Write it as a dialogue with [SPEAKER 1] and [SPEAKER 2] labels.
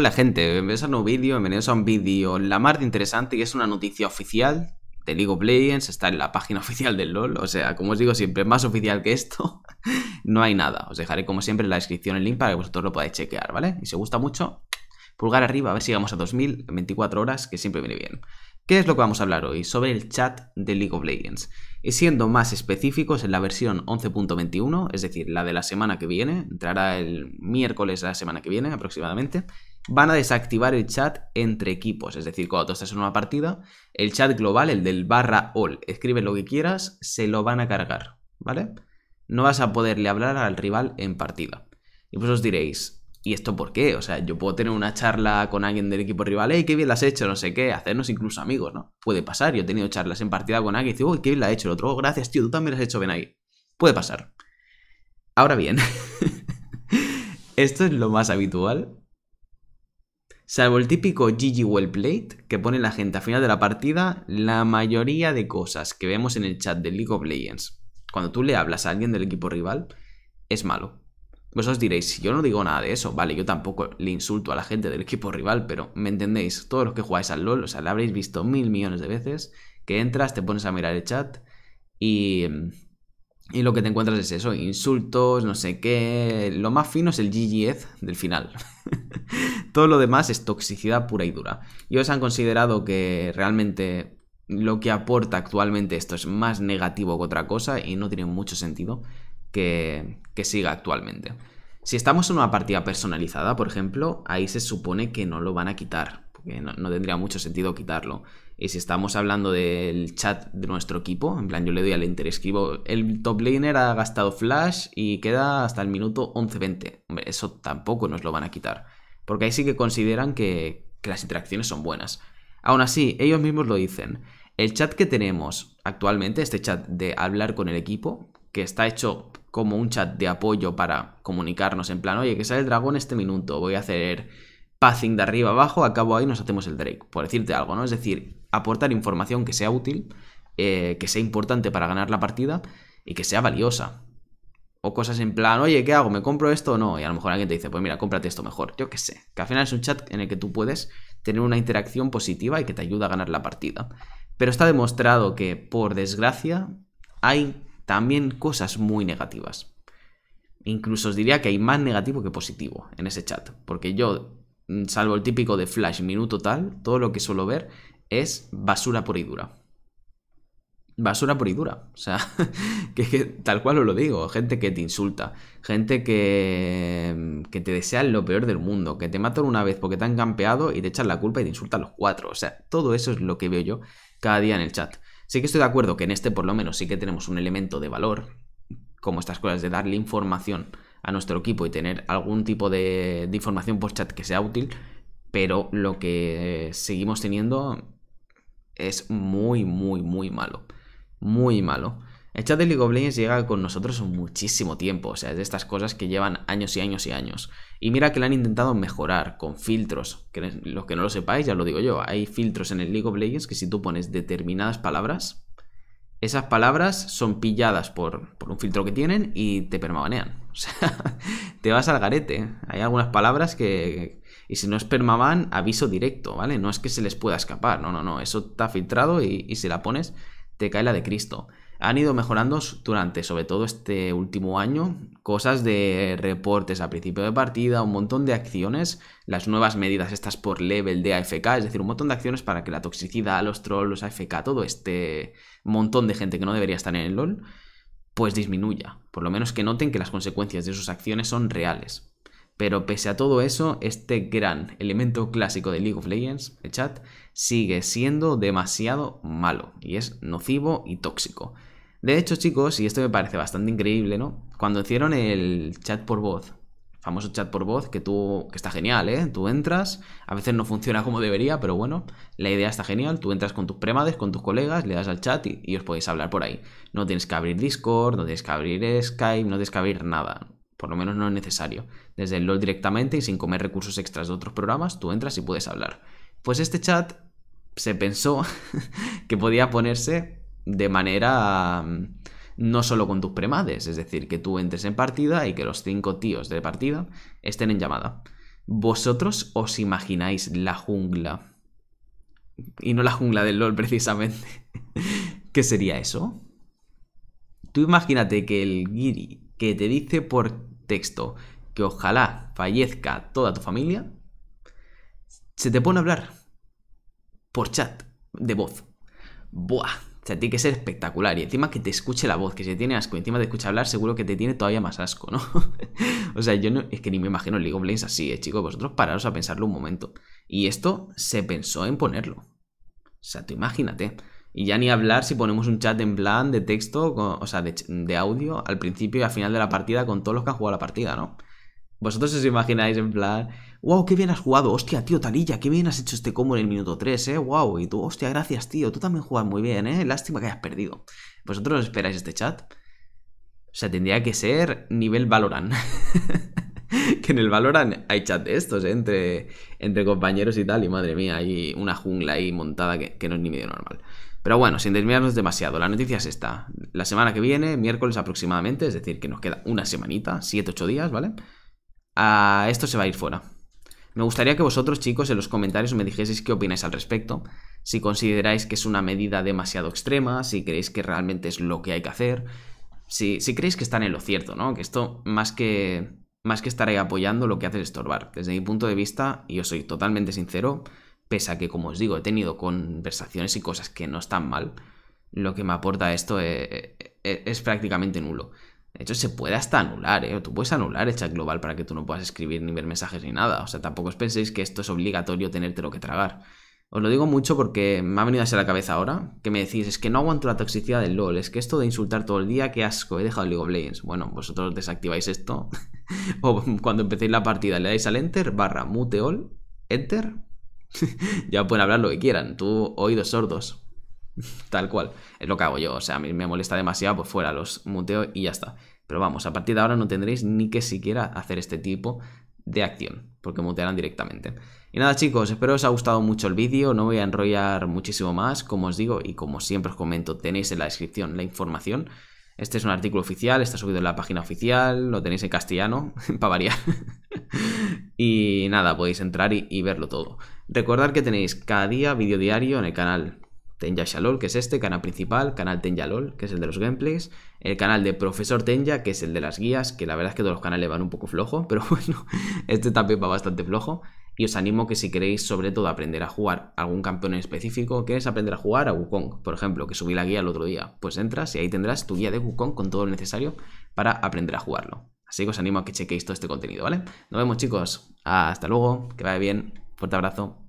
[SPEAKER 1] Hola gente, bienvenidos a un nuevo vídeo, bienvenidos a un vídeo en la mar de interesante que es una noticia oficial de League of Legends, está en la página oficial del LoL, o sea, como os digo siempre, más oficial que esto, no hay nada. Os dejaré como siempre en la descripción el link para que vosotros lo podáis chequear, ¿vale? Y si os gusta mucho, pulgar arriba, a ver si llegamos a 2000 en 24 horas, que siempre viene bien. ¿Qué es lo que vamos a hablar hoy? Sobre el chat de League of Legends. Y siendo más específicos en la versión 11.21, es decir, la de la semana que viene, entrará el miércoles de la semana que viene aproximadamente, van a desactivar el chat entre equipos. Es decir, cuando tú estás en una partida, el chat global, el del barra all, escribe lo que quieras, se lo van a cargar, ¿vale? No vas a poderle hablar al rival en partida. Y pues os diréis, ¿y esto por qué? O sea, yo puedo tener una charla con alguien del equipo rival, ¡Ey, qué bien la has hecho! No sé qué, hacernos incluso amigos, ¿no? Puede pasar, yo he tenido charlas en partida con alguien y digo, ¡uy, qué bien la ha hecho! El otro, oh, gracias, tío, tú también lo has hecho, bien ahí. Puede pasar. Ahora bien, esto es lo más habitual Salvo el típico GG Well Played que pone la gente al final de la partida, la mayoría de cosas que vemos en el chat de League of Legends, cuando tú le hablas a alguien del equipo rival, es malo. Vosotros diréis, yo no digo nada de eso, vale, yo tampoco le insulto a la gente del equipo rival, pero me entendéis, todos los que jugáis al LOL, o sea, lo habréis visto mil millones de veces, que entras, te pones a mirar el chat y, lo que te encuentras es eso, insultos, no sé qué, lo más fino es el GGF del final. Todo lo demás es toxicidad pura y dura. Y ellos han considerado que realmente lo que aporta actualmente esto es más negativo que otra cosa y no tiene mucho sentido que, siga actualmente. Si estamos en una partida personalizada, por ejemplo, ahí se supone que no lo van a quitar, porque no, tendría mucho sentido quitarlo. Y si estamos hablando del chat de nuestro equipo, en plan yo le doy al enter, escribo, el top laner ha gastado flash y queda hasta el minuto 11-20. Hombre, eso tampoco nos lo van a quitar porque ahí sí que consideran que, las interacciones son buenas. Aún así, ellos mismos lo dicen. El chat que tenemos actualmente, este chat de hablar con el equipo, que está hecho como un chat de apoyo para comunicarnos en plan, oye, que sale el dragón este minuto, voy a hacer passing de arriba abajo, acabo ahí, nos hacemos el Drake, por decirte algo, ¿no? Es decir, aportar información que sea útil, eh, que sea importante para ganar la partida y que sea valiosa. O cosas en plan, oye, ¿qué hago? ¿Me compro esto o no? Y a lo mejor alguien te dice, pues mira, cómprate esto mejor. Yo qué sé. Que al final es un chat en el que tú puedes tener una interacción positiva y que te ayuda a ganar la partida. Pero está demostrado que, por desgracia, hay también cosas muy negativas. Incluso os diría que hay más negativo que positivo en ese chat. Porque yo, mm, salvo el típico de flash minuto tal, todo lo que suelo ver es basura pura y dura basura por dura. O sea, que, tal cual os lo digo, gente que te insulta, gente que, te desea lo peor del mundo, que te matan una vez porque te han campeado y te echan la culpa y te insultan los cuatro. O sea, todo eso es lo que veo yo cada día en el chat. Sí que estoy de acuerdo que en este por lo menos sí que tenemos un elemento de valor, como estas cosas de darle información a nuestro equipo y tener algún tipo de, de información por chat que sea útil, pero lo que seguimos teniendo es muy, muy, muy malo muy malo. El chat de League of Legends llega con nosotros muchísimo tiempo, o sea, es de estas cosas que llevan años y años y años. Y mira que le han intentado mejorar con filtros, que los que no lo sepáis, ya lo digo yo, hay filtros en el League of Legends que si tú pones determinadas palabras, esas palabras son pilladas por, un filtro que tienen y te permabanean. O sea, te vas al garete. ¿eh? Hay algunas palabras que... Y si no es permaban, aviso directo, ¿vale? No es que se les pueda escapar, no, no, no, eso está filtrado y, y si la pones te cae la de Cristo. Han ido mejorando durante, sobre todo este último año, cosas de reportes a principio de partida, un montón de acciones, las nuevas medidas estas por level de AFK, es decir, un montón de acciones para que la toxicidad, los trolls, los AFK, todo este montón de gente que no debería estar en el LOL, pues disminuya. Por lo menos que noten que las consecuencias de sus acciones son reales. Pero pese a todo eso, este gran elemento clásico de League of Legends, el chat, sigue siendo demasiado malo y es nocivo y tóxico. De hecho, chicos, y esto me parece bastante increíble, ¿no? Cuando hicieron el chat por voz, famoso chat por voz, que tú, que está genial, ¿eh? Tú entras, a veces no funciona como debería, pero bueno, la idea está genial, tú entras con tus premades, con tus colegas, le das al chat y os podéis hablar por ahí. No tienes que abrir Discord, no tienes que abrir Skype, no tienes que abrir nada por lo menos no es necesario. Desde el LOL directamente y sin comer recursos extras de otros programas, tú entras y puedes hablar. Pues este chat se pensó que podía ponerse de manera mm, no solo con tus premades, es decir, que tú entres en partida y que los cinco tíos de partida estén en llamada. ¿Vosotros os imagináis la jungla? Y no la jungla del LOL precisamente. ¿Qué sería eso? Tú imagínate que el Giri que te dice por texto que ojalá fallezca toda tu familia, se te pone a hablar por chat de voz. Buah, o sea, tiene que ser espectacular. Y encima que te escuche la voz, que se tiene asco, encima te escucha hablar, seguro que te tiene todavía más asco, ¿no? o sea, yo no, es que ni me imagino el League of Legends así, eh, chicos. Vosotros pararos a pensarlo un momento. Y esto se pensó en ponerlo. O sea, tú imagínate. Y ya ni hablar si ponemos un chat en plan de texto, o sea, de, audio al principio y al final de la partida con todos los que han jugado la partida, ¿no? Vosotros os imagináis en plan, wow, qué bien has jugado, hostia, tío, Talilla, qué bien has hecho este combo en el minuto 3, eh, wow, y tú, hostia, gracias, tío, tú también juegas muy bien, eh, lástima que hayas perdido. ¿Vosotros esperáis este chat? O sea, tendría que ser nivel Valorant. que en el Valorant hay chat de estos, ¿eh? entre, entre compañeros y tal, y madre mía, hay una jungla ahí montada que no es ni medio normal. Pero bueno, sin desviarnos demasiado, la noticia es esta. La semana que viene, miércoles aproximadamente, es decir, que nos queda una semanita, 7-8 días, ¿vale? Ah, esto se va a ir fuera. Me gustaría que vosotros, chicos, en los comentarios me dijeseis qué opináis al respecto, si consideráis que es una medida demasiado extrema, si creéis que realmente es lo que hay que hacer, si, creéis que están en lo cierto, ¿no? Que esto, más que, más que estar apoyando, lo que hace es estorbar. Desde mi punto de vista, y yo soy totalmente sincero, pese a que, como os digo, he tenido conversaciones y cosas que no están mal, lo que me aporta esto eh, eh, es, prácticamente nulo. De hecho, se puede hasta anular, ¿eh? Tú puedes anular el chat global para que tú no puedas escribir ni ver mensajes ni nada. O sea, tampoco os penséis que esto es obligatorio tenerte lo que tragar. Os lo digo mucho porque me ha venido hacia la cabeza ahora que me decís, es que no aguanto la toxicidad del LOL, es que esto de insultar todo el día, qué asco, he dejado League of Legends. Bueno, vosotros desactiváis esto o cuando empecéis la partida le dais al enter, barra all, enter, ya pueden hablar lo que quieran, tú oídos sordos. Tal cual, es lo que hago yo, o sea, a mí me molesta demasiado, pues fuera, los muteo y ya está. Pero vamos, a partir de ahora no tendréis ni que siquiera hacer este tipo de acción, porque mutearán directamente. Y nada chicos, espero os haya gustado mucho el vídeo, no voy a enrollar muchísimo más, como os digo y como siempre os comento, tenéis en la descripción la información. Este es un artículo oficial, está subido en la página oficial, lo tenéis en castellano, para variar. y nada, podéis entrar y verlo todo. Recordad que tenéis cada día vídeo diario en el canal Tenja Shalol, que es este, canal principal, canal Tenja LOL, que es el de los gameplays, el canal de Profesor Tenja, que es el de las guías, que la verdad es que todos los canales van un poco flojo, pero bueno, este también va bastante flojo. Y os animo que si queréis, sobre todo, aprender a jugar algún campeón en específico, queréis aprender a jugar a Wukong, por ejemplo, que subí la guía el otro día, pues entras y ahí tendrás tu guía de Wukong con todo lo necesario para aprender a jugarlo. Así que os animo a que chequéis todo este contenido, ¿vale? Nos vemos chicos, hasta luego, que vaya bien. Fuerte abrazo.